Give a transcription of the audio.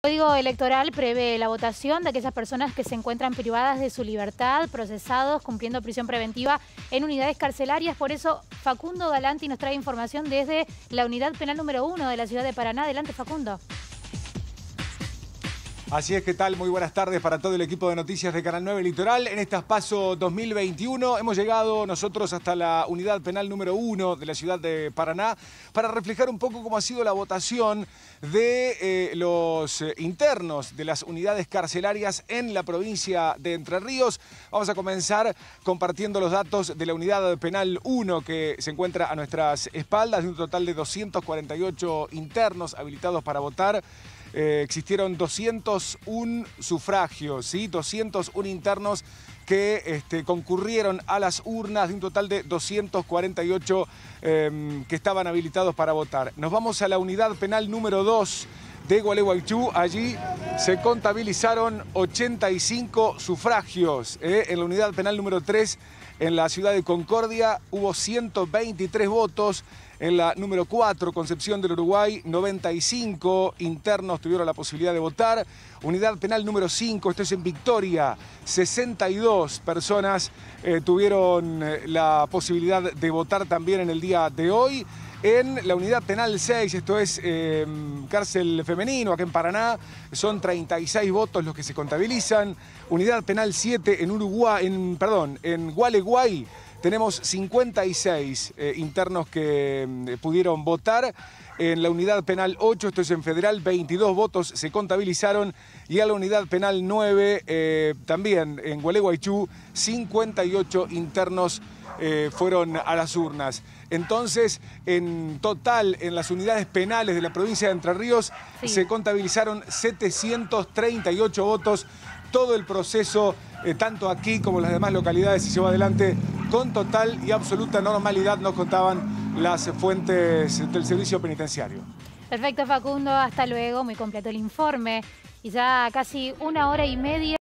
El Código Electoral prevé la votación de aquellas personas que se encuentran privadas de su libertad, procesados, cumpliendo prisión preventiva en unidades carcelarias. Por eso, Facundo Galanti nos trae información desde la unidad penal número uno de la ciudad de Paraná. Adelante, Facundo. Así es, ¿qué tal? Muy buenas tardes para todo el equipo de noticias de Canal 9 Litoral. En estas PASO 2021 hemos llegado nosotros hasta la unidad penal número 1 de la ciudad de Paraná para reflejar un poco cómo ha sido la votación de eh, los eh, internos de las unidades carcelarias en la provincia de Entre Ríos. Vamos a comenzar compartiendo los datos de la unidad penal 1 que se encuentra a nuestras espaldas, de un total de 248 internos habilitados para votar. Eh, existieron 201 sufragios, 201 internos que este, concurrieron a las urnas de un total de 248 em, que estaban habilitados para votar. Nos vamos a la unidad penal número 2 de Gualeguaychú. Allí se contabilizaron 85 sufragios. ¿eh? en la unidad penal número 3, en la ciudad de Concordia, hubo 123 votos. En la número 4, Concepción del Uruguay, 95 internos tuvieron la posibilidad de votar. Unidad penal número 5, esto es en Victoria, 62 personas eh, tuvieron eh, la posibilidad de votar también en el día de hoy en la unidad penal 6, esto es em, cárcel femenino, acá en Paraná, son 36 votos los que se contabilizan. Unidad penal 7 en Uruguay, en, perdón, en Gualeguay tenemos 56 eh, internos que mm, pudieron votar. En la unidad penal 8, esto es en federal, 22 votos se contabilizaron. Y a la unidad penal 9, eh, también en Gualeguaychú, 58 internos eh, fueron a las urnas. Entonces, en total, en las unidades penales de la provincia de Entre Ríos, se contabilizaron 738 votos. Todo el proceso eh, tanto aquí como en las demás localidades se lleva adelante con total y absoluta normalidad, nos contaban las fuentes del servicio penitenciario. Perfecto, Facundo. Hasta luego. Muy completo el informe. Y ya casi una hora y media.